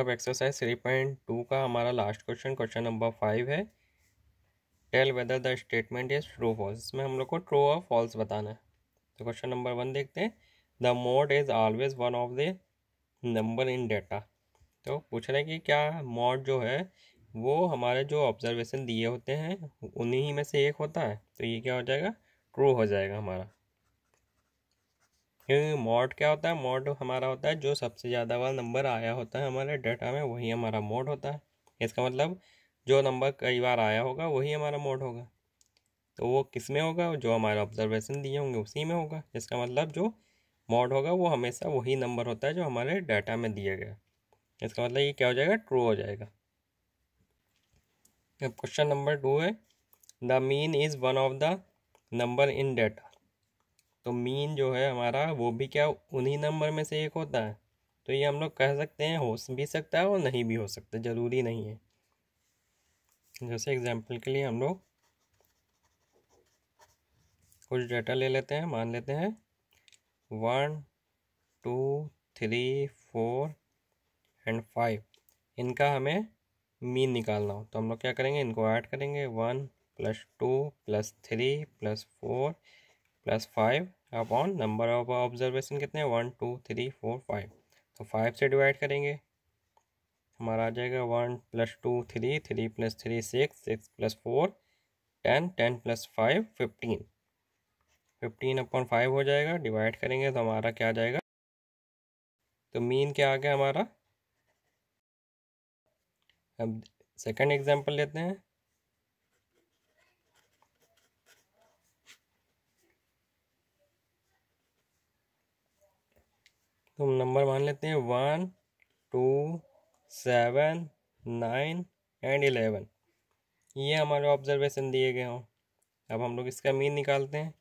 अब exercise three point two का हमारा last question question number five है tell whether the statement is true false इसमें हम लोग को ट्रू और फॉल्स बताना है तो क्वेश्चन नंबर वन देखते हैं the mode is always one of the number in data तो पूछ रहे हैं कि क्या मोड जो है वो हमारे जो ऑब्जर्वेशन दिए होते हैं उन्हीं में से एक होता है तो ये क्या हो जाएगा ट्रू हो जाएगा हमारा क्योंकि मॉड क्या होता है मॉड हमारा होता है जो सबसे ज़्यादा वाला नंबर आया होता है हमारे डाटा में वही हमारा मॉड होता है इसका मतलब जो नंबर कई बार आया होगा वही हमारा मॉड होगा तो वो किस में होगा जो हमारे ऑब्जर्वेशन दिए होंगे उसी में होगा इसका मतलब जो मॉड होगा वो हमेशा वही नंबर होता है जो हमारे डाटा में दिया गया इसका मतलब ये क्या हो जाएगा ट्रू हो जाएगा अब क्वेश्चन नंबर टू है the mean is one of the number in data तो मीन जो है हमारा वो भी क्या उन्हीं नंबर में से एक होता है तो ये हम लोग कह सकते हैं हो भी सकता है और नहीं भी हो सकता ज़रूरी नहीं है जैसे एग्जाम्पल के लिए हम लोग कुछ डाटा ले लेते हैं मान लेते हैं one two three four and five इनका हमें मीन निकालना हो तो हम लोग क्या करेंगे इनको ऐड करेंगे one plus two plus three plus four plus five upon number of observation कितने one two three four five तो फाइव से डिवाइड करेंगे हमारा आ जाएगा one plus two three three plus three six six plus four ten ten plus five fifteen fifteen upon five हो जाएगा divide करेंगे तो हमारा क्या आ जाएगा तो मीन क्या आ गया हमारा अब सेकंड एग्जांपल लेते हैं तो हम नंबर मान लेते हैं one two seven nine and eleven ये हमारे ऑब्जर्वेशन दिए गए हों अब हम लोग इसका मीन निकालते हैं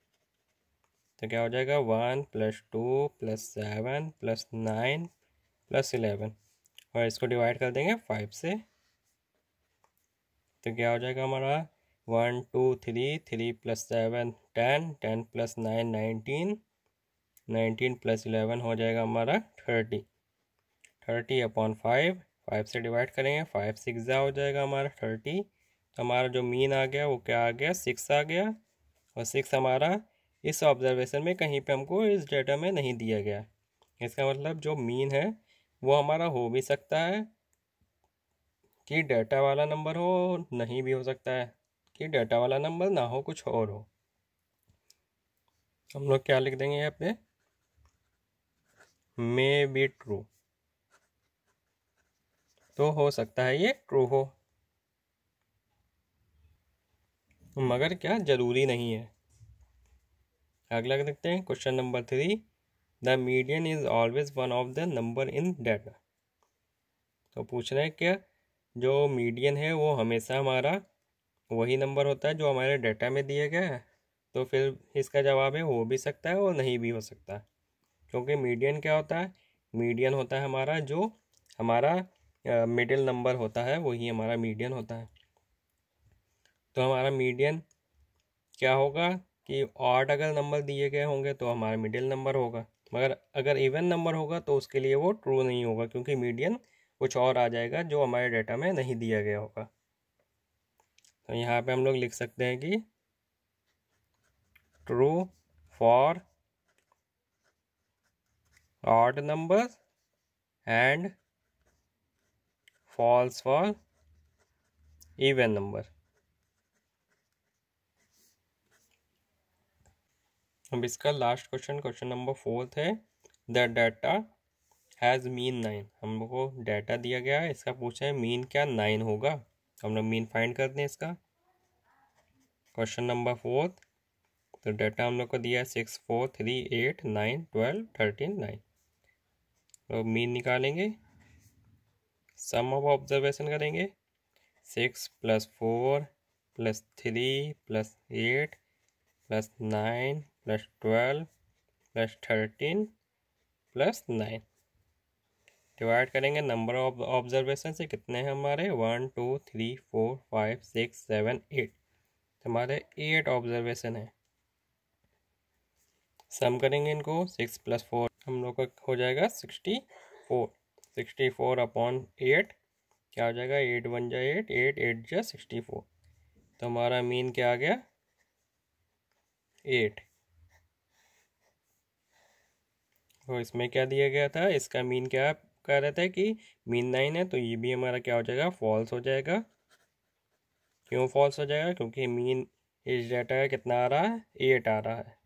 तो क्या हो जाएगा one plus two plus seven plus nine plus eleven और इसको डिवाइड कर देंगे फाइव से तो क्या हो जाएगा हमारा one two three three plus seven ten ten plus nine nineteen nineteen plus eleven हो जाएगा हमारा thirty thirty upon five five से डिवाइड करेंगे फाइव सिक्स हो जाएगा हमारा थर्टी तो हमारा जो मीन आ गया वो क्या आ गया सिक्स आ गया और सिक्स हमारा इस ऑब्जर्वेशन में कहीं पे हमको इस डेटा में नहीं दिया गया इसका मतलब जो मीन है वो हमारा हो भी सकता है कि डेटा वाला नंबर हो नहीं भी हो सकता है कि डेटा वाला नंबर ना हो कुछ और हो हम लोग क्या लिख देंगे यहाँ पे मे बी ट्रू तो हो सकता है ये ट्रू हो मगर क्या जरूरी नहीं है अगला देखते हैं question number three the median is always one of the number in data तो पूछ रहे हैं क्या जो मीडियन है वो हमेशा हमारा वही नंबर होता है जो हमारे डेटा में दिया गया है तो फिर इसका जवाब है हो भी सकता है और नहीं भी हो सकता है क्योंकि मीडियन क्या होता है मीडियन होता है हमारा जो हमारा मिडिल नंबर होता है वही हमारा मीडियन होता है तो हमारा मीडियन क्या होगा कि आठ अगर नंबर दिए गए होंगे तो हमारा मिडिल नंबर होगा मगर अगर इवन नंबर होगा तो उसके लिए वो ट्रू नहीं होगा क्योंकि मीडियन कुछ और आ जाएगा जो हमारे डाटा में नहीं दिया गया होगा तो यहाँ पे हम लोग लिख सकते हैं कि true for odd numbers and false for even number अब इसका last question question number fourth है the data has mean nine हमको डाटा दिया गया है इसका पूछा है मीन क्या नाइन होगा हम लोग मीन फाइंड कर दें इसका क्वेश्चन नंबर फोर्थ तो डाटा हम लोग को दिया है six four three eight nine twelve thirteen nine तो मीन निकालेंगे सम ऑफ ऑब्जर्वेशन करेंगे six plus four plus three plus eight plus nine plus twelve plus thirteen plus nine divide करेंगे नंबर ऑफ ऑब्जर्वेशन से कितने हैं हमारे one two three four five six seven eight हमारे eight observation हैं sum करेंगे इनको सिक्स प्लस फोर हम लोग का हो जाएगा sixty four sixty four upon eight क्या हो जाएगा एट वन जा एट एट एट जा सिक्सटी फोर तो हमारा मीन क्या आ गया एट तो इसमें क्या दिया गया था इसका मीन क्या कह रहे थे कि मीन नाइन है तो ये भी हमारा क्या हो जाएगा फॉल्स हो जाएगा क्यों फॉल्स हो जाएगा क्योंकि मीन इस डाटा का कितना आ रहा है एट आ रहा है